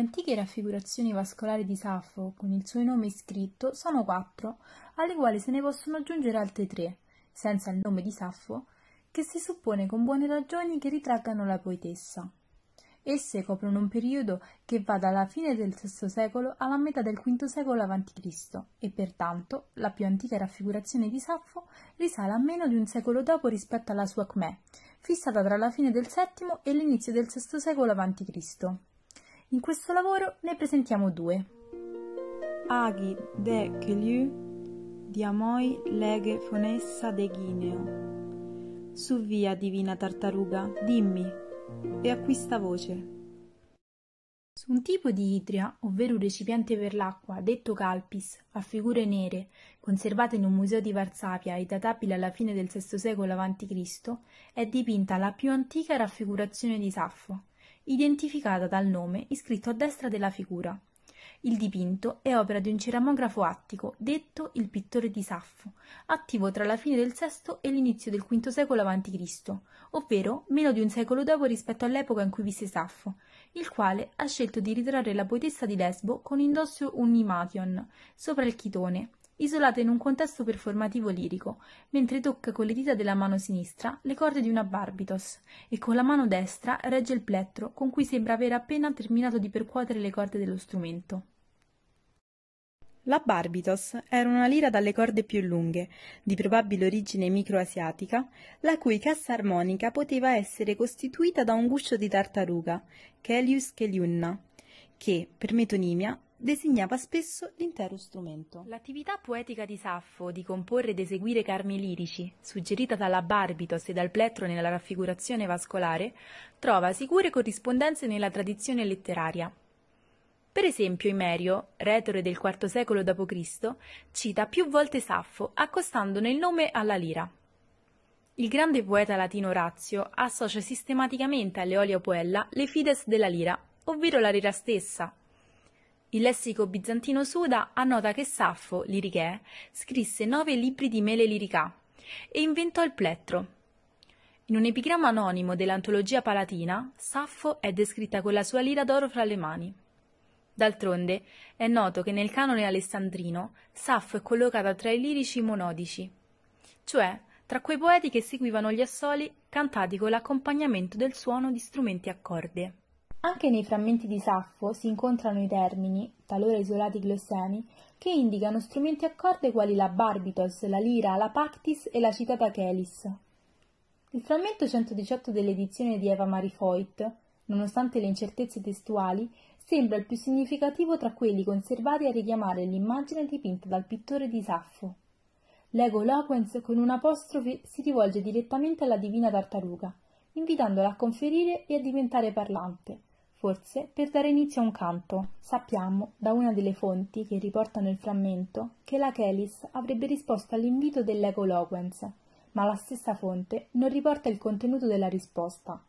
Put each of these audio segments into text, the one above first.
antiche raffigurazioni vascolari di Saffo con il suo nome iscritto sono quattro, alle quali se ne possono aggiungere altre tre, senza il nome di Saffo, che si suppone con buone ragioni che ritraggano la poetessa. Esse coprono un periodo che va dalla fine del VI secolo alla metà del V secolo a.C. e pertanto la più antica raffigurazione di Saffo risale a meno di un secolo dopo rispetto alla sua Khmè, fissata tra la fine del VII e l'inizio del VI secolo a.C. In questo lavoro ne presentiamo due. Aghi de Chelieu di Amoi Leghe Fonessa de Guineo. Su via, divina tartaruga, dimmi e acquista voce. Su un tipo di itria, ovvero un recipiente per l'acqua, detto calpis, a figure nere, conservato in un museo di Varsavia e databile alla fine del VI secolo a.C., è dipinta la più antica raffigurazione di Saffo, identificata dal nome iscritto a destra della figura. Il dipinto è opera di un ceramografo attico, detto il pittore di Saffo, attivo tra la fine del VI e l'inizio del V secolo a.C., ovvero meno di un secolo dopo rispetto all'epoca in cui visse Saffo, il quale ha scelto di ritrarre la poetessa di Lesbo con indosso un imation sopra il chitone, isolata in un contesto performativo lirico, mentre tocca con le dita della mano sinistra le corde di una barbitos e con la mano destra regge il plettro con cui sembra aver appena terminato di percuotere le corde dello strumento. La barbitos era una lira dalle corde più lunghe, di probabile origine microasiatica, la cui cassa armonica poteva essere costituita da un guscio di tartaruga, Kelius keliunna, che, per metonimia, designava spesso l'intero strumento. L'attività poetica di Saffo di comporre ed eseguire carmi lirici, suggerita dalla Barbitos e dal Plettro nella raffigurazione vascolare, trova sicure corrispondenze nella tradizione letteraria. Per esempio, Imerio, retore del IV secolo d.C., cita più volte Saffo accostandone il nome alla lira. Il grande poeta latino Orazio associa sistematicamente alle olio poella le fides della lira, ovvero la lira stessa, il lessico bizantino Suda annota che Saffo, lirichè, scrisse nove libri di mele lirica e inventò il plettro. In un epigramma anonimo dell'antologia palatina, Saffo è descritta con la sua lira d'oro fra le mani. D'altronde è noto che nel canone alessandrino Saffo è collocata tra i lirici monodici, cioè tra quei poeti che seguivano gli assoli cantati con l'accompagnamento del suono di strumenti a corde. Anche nei frammenti di Saffo si incontrano i termini, talora isolati glossemi, che indicano strumenti a corde quali la barbitos, la lira, la pactis e la citata chelis. Il frammento 118 dell'edizione di Eva Marie Foyt, nonostante le incertezze testuali, sembra il più significativo tra quelli conservati a richiamare l'immagine dipinta dal pittore di Saffo. L'ego Loquens con un'apostrofe si rivolge direttamente alla divina tartaruga, invitandola a conferire e a diventare parlante, forse per dare inizio a un canto. Sappiamo, da una delle fonti che riportano il frammento, che la Chelis avrebbe risposto all'invito dell'Eco ma la stessa fonte non riporta il contenuto della risposta.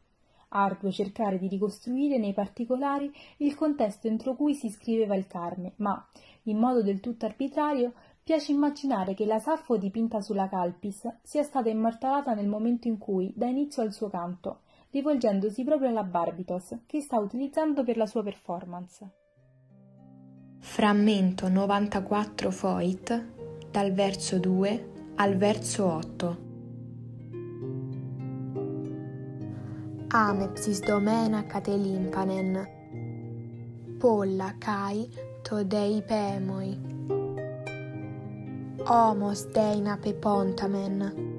Arduo cercare di ricostruire nei particolari il contesto entro cui si scriveva il Carme, ma, in modo del tutto arbitrario, piace immaginare che la Saffo dipinta sulla Calpis sia stata immortalata nel momento in cui dà inizio al suo canto, rivolgendosi proprio alla Barbitos che sta utilizzando per la sua performance. Frammento 94 Foit dal verso 2 al verso 8. Amepsis domena catelimpanen. Polla kai todei pemoi. homos deina pepontamen.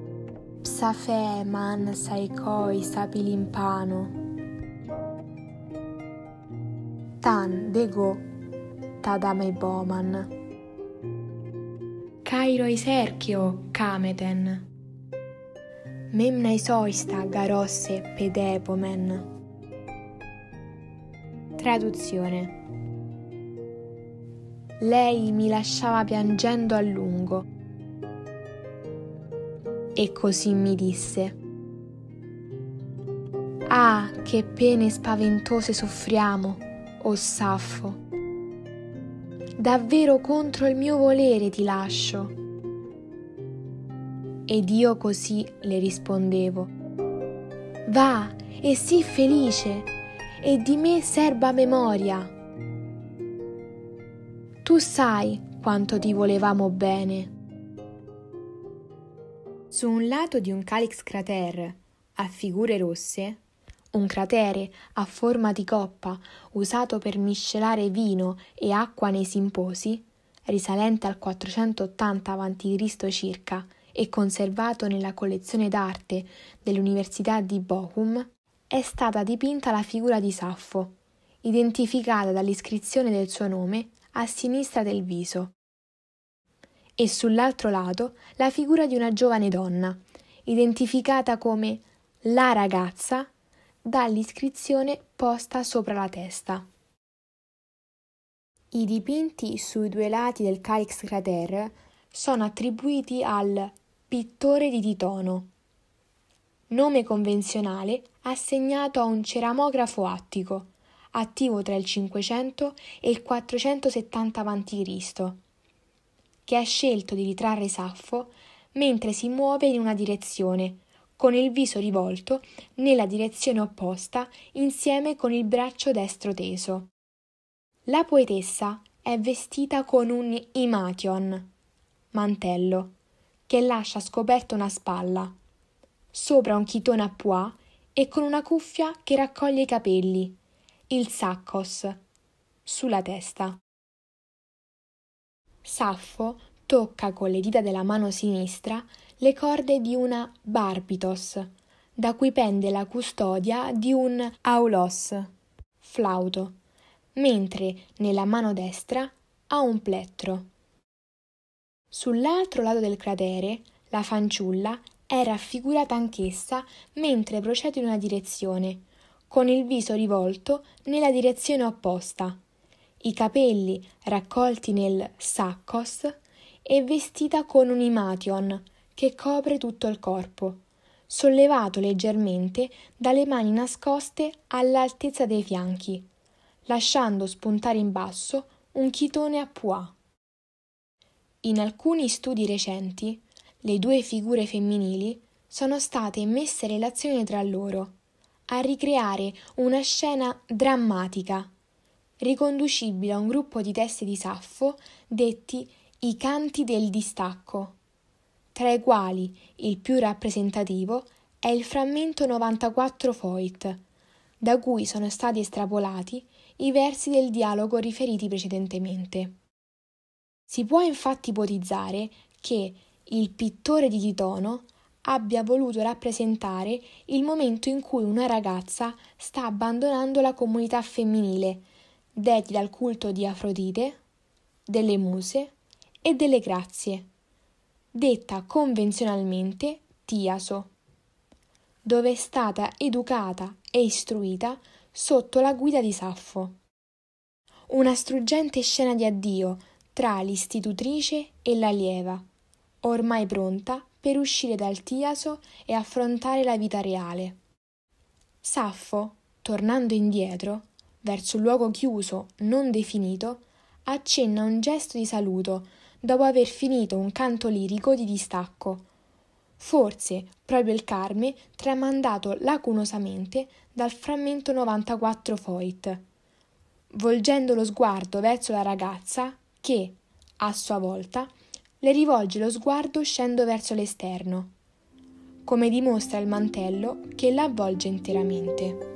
Psafè man saikoi sapilimpano. Tan dego tadamei boman. Cairoi serchio cameten. Memnai soista garosse pedepomen. Traduzione. Lei mi lasciava piangendo a lungo e così mi disse. Ah, che pene spaventose soffriamo, o oh Saffo. Davvero contro il mio volere ti lascio. Ed io così le rispondevo. Va e sii felice, e di me serba memoria. Tu sai quanto ti volevamo bene. Su un lato di un calix crater a figure rosse, un cratere a forma di coppa usato per miscelare vino e acqua nei simposi, risalente al 480 a.C. circa e conservato nella collezione d'arte dell'Università di Bochum, è stata dipinta la figura di Saffo, identificata dall'iscrizione del suo nome a sinistra del viso e sull'altro lato la figura di una giovane donna, identificata come la ragazza dall'iscrizione posta sopra la testa. I dipinti sui due lati del Calix Crater sono attribuiti al pittore di Titono, nome convenzionale assegnato a un ceramografo attico, attivo tra il 500 e il 470 a.C che ha scelto di ritrarre Saffo mentre si muove in una direzione, con il viso rivolto nella direzione opposta insieme con il braccio destro teso. La poetessa è vestita con un imation, mantello, che lascia scoperta una spalla, sopra un chitone a pois e con una cuffia che raccoglie i capelli, il saccos, sulla testa. Saffo tocca con le dita della mano sinistra le corde di una barbitos, da cui pende la custodia di un aulos, flauto, mentre nella mano destra ha un plettro. Sull'altro lato del cratere, la fanciulla è raffigurata anch'essa mentre procede in una direzione, con il viso rivolto nella direzione opposta i capelli raccolti nel saccos e vestita con un imation che copre tutto il corpo, sollevato leggermente dalle mani nascoste all'altezza dei fianchi, lasciando spuntare in basso un chitone a pois. In alcuni studi recenti, le due figure femminili sono state messe in relazione tra loro, a ricreare una scena drammatica riconducibile a un gruppo di testi di Saffo detti i canti del distacco, tra i quali il più rappresentativo è il frammento 94 Foit, da cui sono stati estrapolati i versi del dialogo riferiti precedentemente. Si può infatti ipotizzare che il pittore di Titono abbia voluto rappresentare il momento in cui una ragazza sta abbandonando la comunità femminile detti dal culto di Afrodite, delle Muse e delle Grazie, detta convenzionalmente Tiaso, dove è stata educata e istruita sotto la guida di Saffo. Una struggente scena di addio tra l'istitutrice e la lieva, ormai pronta per uscire dal Tiaso e affrontare la vita reale. Saffo, tornando indietro, verso il luogo chiuso, non definito, accenna un gesto di saluto dopo aver finito un canto lirico di distacco. Forse proprio il Carme tramandato lacunosamente dal frammento 94 Foit, volgendo lo sguardo verso la ragazza che, a sua volta, le rivolge lo sguardo uscendo verso l'esterno, come dimostra il mantello che la avvolge interamente.